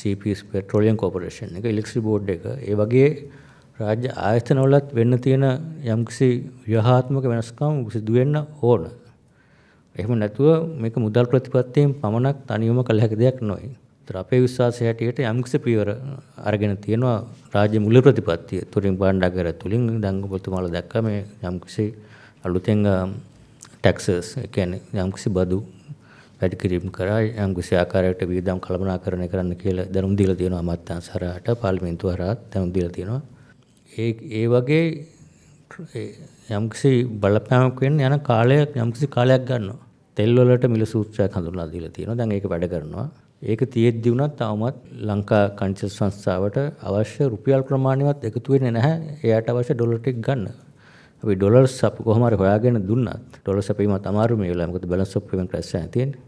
CPS petroleum corporation එක electric board එක ඒ වගේ රාජ්‍ය ආයතනවලත් වෙන්න තියෙන යම්කිසි ව්‍යවහාත්මක වෙනස්කම් සිදු වෙන්න ඕන. එහෙම නැතුව මේක මුදල් ප්‍රතිපත්තියෙන් පමණක් තනියම කළ හැකි දෙයක් නොවේ. ඒතර අපේ විශ්වාසය හැටියට යම්කිසි පියවර අරගෙන තියෙනවා රාජ්‍ය මුල ප්‍රතිපත්තිය. තුරින් භාණ්ඩාගාර තුලින් දඟුපතුමාලා දැක්ක මේ යම්කිසි අලුතෙන් ටැක්සස් ඒ කියන්නේ යම්කිසි බදු වැඩිකිරීම් කරා යම්කිසි ආකාරයකට වියදම් කළමනාකරණය කරන්න කියලා දැනුම් දීලා තියෙනවා අමාත්‍යාංශ හරහාට පාර්ලිමේන්තුව හරහා දැනුම් දීලා තියෙනවා. ඒ ඒ වගේ යම්කිසි බලපෑමක් වෙන්න යන කාලයක් යම්කිසි කාලයක් ගන්නවා. තෙල් වලට මිල සූත්‍රයක් හඳුන්වලා දීලා තියෙනවා. දැන් ඒක වැඩ කරනවා. ඒක තියෙද්දි වුණත් තවමත් ලංකා කංචල් සංස්ථාවට අවශ්‍ය රුපියල් ප්‍රමාණයවත් එකතු වෙන්නේ නැහැ. එයාට අවශ්‍ය ඩොලර් ටික ගන්න. අපි ඩොලර්ස් අපි කොහොම හරි හොයාගෙන දුන්නත් ඩොලර් සැපීමත් අමාරු මේ වෙලාවේ. මොකද බැලන්ස් ඔෆ් පේමන්ට් රැස් වෙන තියෙන්නේ.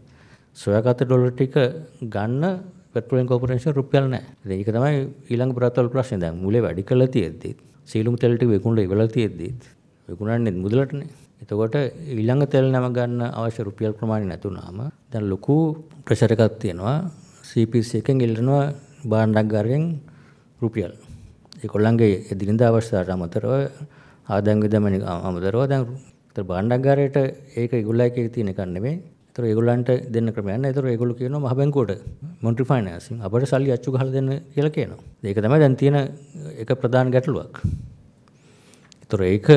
සොයාගත ඩොලර් ටික ගන්න පෙට්‍රෝලියම් කෝපරේෂන් රුපියල් නැහැ. ඒක තමයි ඊළඟ ප්‍රාත්වල ප්‍රශ්නේ. දැන් මුලේ වැඩි කරලා තියෙද්දි සීලුම් තෙල් ටික විකුණලා ඉවරලා තියෙද්දි විකුණන්නේ මුදලටනේ. එතකොට ඊළඟ තෙල් නම ගන්න අවශ්‍ය රුපියල් ප්‍රමාණය නැතුණාම දැන් ලොකු ප්‍රෙෂර් එකක් තියෙනවා. CPC එකෙන් ඉල්ලනවා භාණ්ඩගාරයෙන් රුපියල්. ඒගොල්ලන්ගේ එදිනදා අවශ්‍යතාවට අමතරව ආදායම් විදමන අමතරව දැන් භාණ්ඩගාරයට ඒක ඉගොල්ලෝ එකේ තියෙන එකක් නෙමෙයි ඒතර ඒගොල්ලන්ට දෙන්න ක්‍රමයන්. ඒතර ඒගොල්ලෝ කියනවා මහ බැංකුවට මොන්ටරි ෆයිනෑන්සින් අපිට සල්ලි අච්චු ගහලා දෙන්න කියලා කියනවා. ඒක තමයි දැන් තියෙන එක ප්‍රධාන ගැටලුවක්. ඒතර ඒක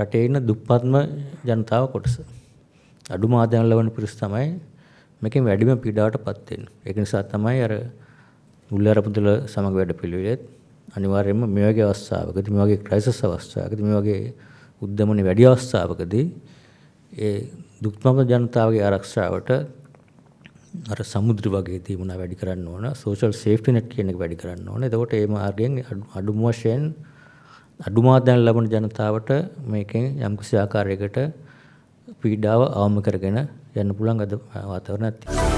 රටේ ඉන්න දුප්පත්ම ජනතාව කොටස. අඩුම ආදායම් ලබන පිරිස තමයි මේකෙන් වැඩිම පීඩාවටපත් වෙන්නේ. ඒක නිසා තමයි අර මුල්ලාර පුදල සමග වැඩ පිළිවෙලෙත් අනිවාර්යයෙන්ම මේ වගේ අවස්ථාවකදී මේ වගේ ක්‍රයිසස් අවස්ථාවකදී මේ වගේ උද්දමන වැඩි අවස්ථාවකදී ඒ දුක්නම ජනතාවගේ ආරක්ෂාවට අර සමුද්‍ර වගේ තියමුණ වැඩි කරන්න ඕන සෝෂල් සේෆ්ටි නැට් කියන එක වැඩි කරන්න ඕන. එතකොට ඒ මාර්ගයෙන් අඩුම වශයෙන් අඩුමාදැන් ලබන ජනතාවට මේකෙන් යම්කිසි ආකාරයකට පීඩාව අවම කරගෙන යන්න පුළුවන් අද වාතාවරණයක් තියෙනවා.